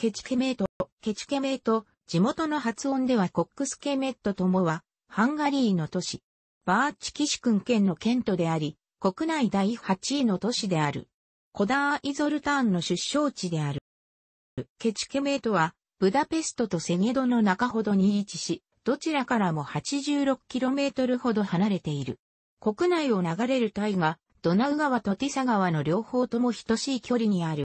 ケチケメート、ケチケメート、地元の発音ではコックスケメットともは、ハンガリーの都市。バーチキシクン県の県都であり、国内第8位の都市である。コダーイゾルターンの出生地である。ケチケメートは、ブダペストとセゲドの中ほどに位置し、どちらからも 86km ほど離れている。国内を流れるタイが、ドナウ川とティサ川の両方とも等しい距離にある。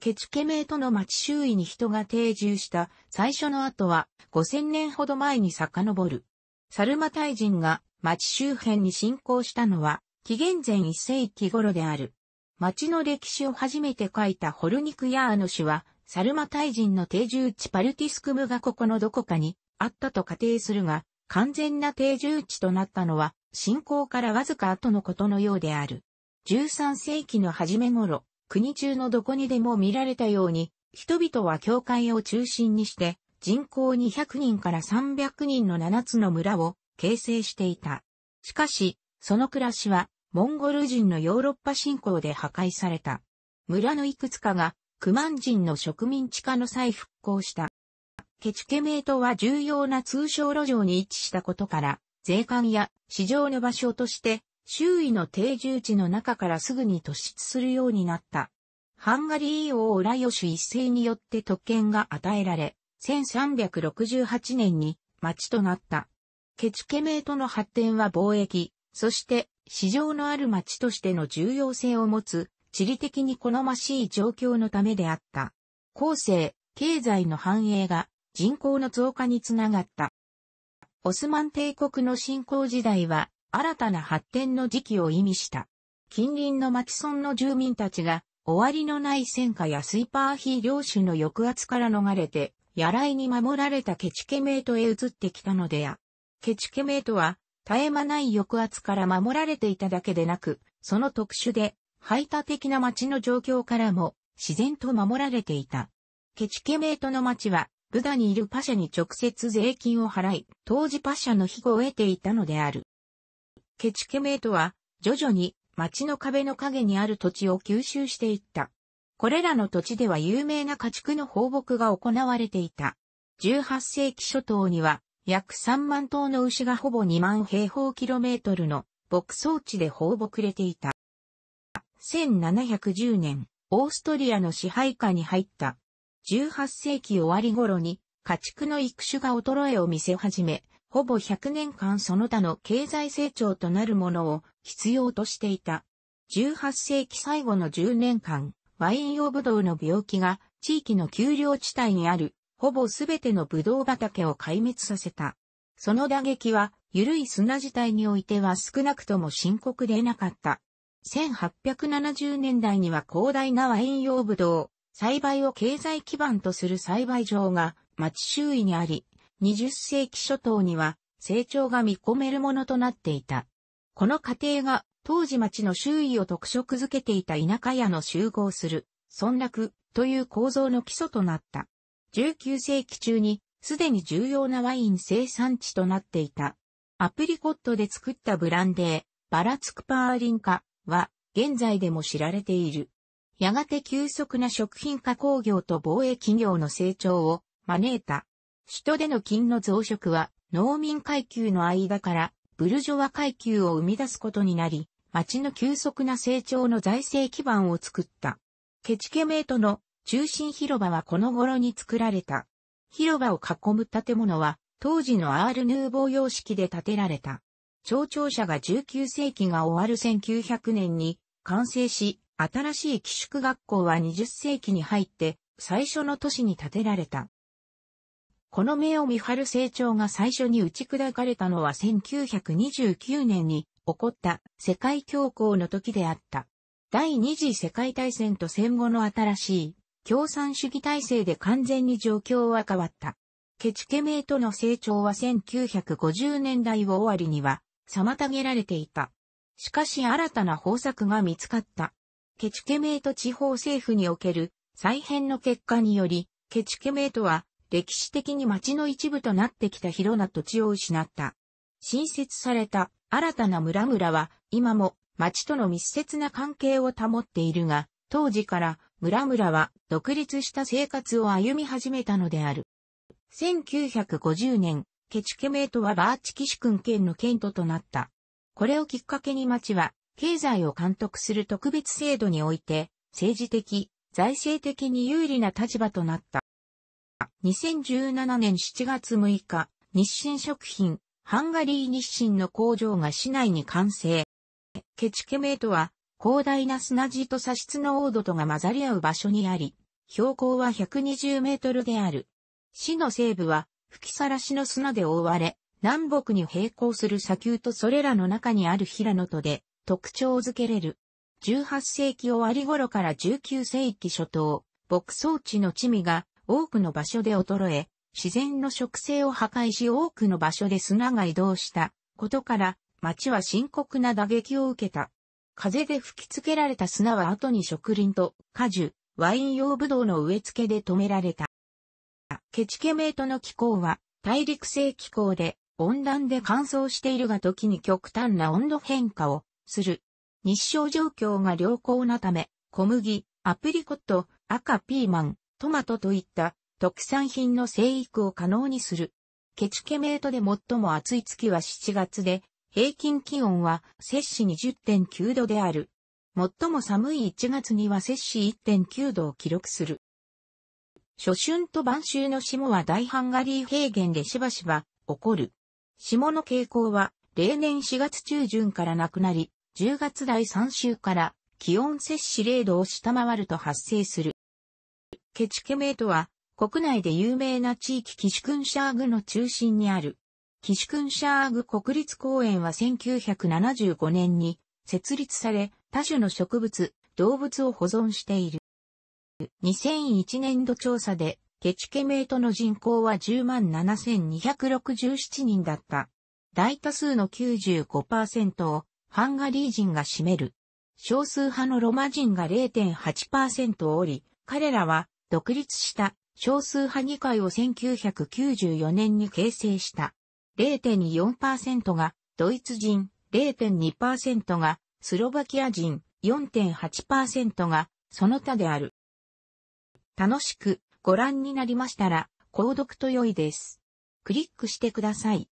ケチケメイトの町周囲に人が定住した最初の後は5000年ほど前に遡る。サルマタイ人が町周辺に侵攻したのは紀元前1世紀頃である。町の歴史を初めて書いたホルニクヤーノ氏は、サルマタイ人の定住地パルティスクムがここのどこかにあったと仮定するが、完全な定住地となったのは、侵攻からわずか後のことのようである。13世紀の初め頃、国中のどこにでも見られたように、人々は教会を中心にして、人口200人から300人の7つの村を形成していた。しかし、その暮らしは、モンゴル人のヨーロッパ侵攻で破壊された。村のいくつかが、クマン人の植民地化の際復興した。ケチュケメートは重要な通商路上に位置したことから、税関や市場の場所として周囲の定住地の中からすぐに突出するようになった。ハンガリー王オラヨシュ一世によって特権が与えられ、1368年に町となった。ケチュケメイトの発展は貿易、そして市場のある町としての重要性を持つ、地理的に好ましい状況のためであった。後世、経済の繁栄が人口の増加につながった。オスマン帝国の侵攻時代は新たな発展の時期を意味した。近隣の町村の住民たちが、終わりのない戦火やスーパーヒー領主の抑圧から逃れて、野来に守られたケチケメイトへ移ってきたのでや。ケチケメイトは、絶え間ない抑圧から守られていただけでなく、その特殊で、排他的な町の状況からも、自然と守られていた。ケチケメイトの町は、ブダにいるパシャに直接税金を払い、当時パシャの庇護を得ていたのである。ケチケメイトは、徐々に町の壁の陰にある土地を吸収していった。これらの土地では有名な家畜の放牧が行われていた。18世紀初頭には、約3万頭の牛がほぼ2万平方キロメートルの牧草地で放牧れていた。1710年、オーストリアの支配下に入った。18世紀終わり頃に家畜の育種が衰えを見せ始め、ほぼ100年間その他の経済成長となるものを必要としていた。18世紀最後の10年間、ワイン用ブドウの病気が地域の丘陵地帯にあるほぼ全てのブドウ畑を壊滅させた。その打撃は、緩い砂地帯においては少なくとも深刻でなかった。1870年代には広大なワイン用ブドウ、栽培を経済基盤とする栽培場が町周囲にあり、20世紀初頭には成長が見込めるものとなっていた。この過程が当時町の周囲を特色づけていた田舎屋の集合する、村落という構造の基礎となった。19世紀中にすでに重要なワイン生産地となっていた。アプリコットで作ったブランデー、バラツクパーリンカは現在でも知られている。やがて急速な食品加工業と貿易業の成長を招いた。首都での金の増殖は農民階級の間からブルジョワ階級を生み出すことになり、町の急速な成長の財政基盤を作った。ケチケメートの中心広場はこの頃に作られた。広場を囲む建物は当時のアールヌーボー様式で建てられた。町庁舎が19世紀が終わる1900年に完成し、新しい寄宿学校は20世紀に入って最初の都市に建てられた。この目を見張る成長が最初に打ち砕かれたのは1929年に起こった世界恐慌の時であった。第二次世界大戦と戦後の新しい共産主義体制で完全に状況は変わった。ケチケメイとの成長は1950年代を終わりには妨げられていた。しかし新たな方策が見つかった。ケチケメイと地方政府における再編の結果により、ケチケメイとは歴史的に町の一部となってきた広な土地を失った。新設された新たな村々は今も町との密接な関係を保っているが、当時から村々は独立した生活を歩み始めたのである。1950年、ケチケメートはバーチキシ君県の県都となった。これをきっかけに町は経済を監督する特別制度において政治的、財政的に有利な立場となった。2017年7月6日、日清食品、ハンガリー日清の工場が市内に完成。ケチケメートは、広大な砂地と砂質の黄土とが混ざり合う場所にあり、標高は120メートルである。市の西部は、吹きさらしの砂で覆われ、南北に並行する砂丘とそれらの中にある平野とで特徴づけれる。18世紀終わり頃から19世紀初頭、牧草地の地味が多くの場所で衰え、自然の植生を破壊し多くの場所で砂が移動したことから、町は深刻な打撃を受けた。風で吹きつけられた砂は後に植林と果樹、ワイン用ブドウの植え付けで止められた。ケチケメートの気候は大陸性気候で温暖で乾燥しているが時に極端な温度変化をする。日照状況が良好なため、小麦、アプリコット、赤ピーマン、トマトといった特産品の生育を可能にする。ケチュケメートで最も暑い月は7月で、平均気温は摂氏20.9度である。最も寒い1月には摂氏1.9度を記録する。初春と晩秋の霜は大ハンガリー平原でしばしば起こる。霜の傾向は例年4月中旬からなくなり、10月第3週から気温摂氏0度を下回ると発生する。ケチケメートは、国内で有名な地域キシュクンシャーグの中心にある。キシュクンシャーグ国立公園は1975年に設立され、多種の植物、動物を保存している。2001年度調査で、ケチケメートの人口は10万7267人だった。大多数の95%をハンガリー人が占める。少数派のロマ人が0.8%おり、彼らは独立した少数派議会を1994年に形成した。0.24%がドイツ人、0.2%がスロバキア人、4.8%がその他である。楽しくご覧になりましたら、購読と良いです。クリックしてください。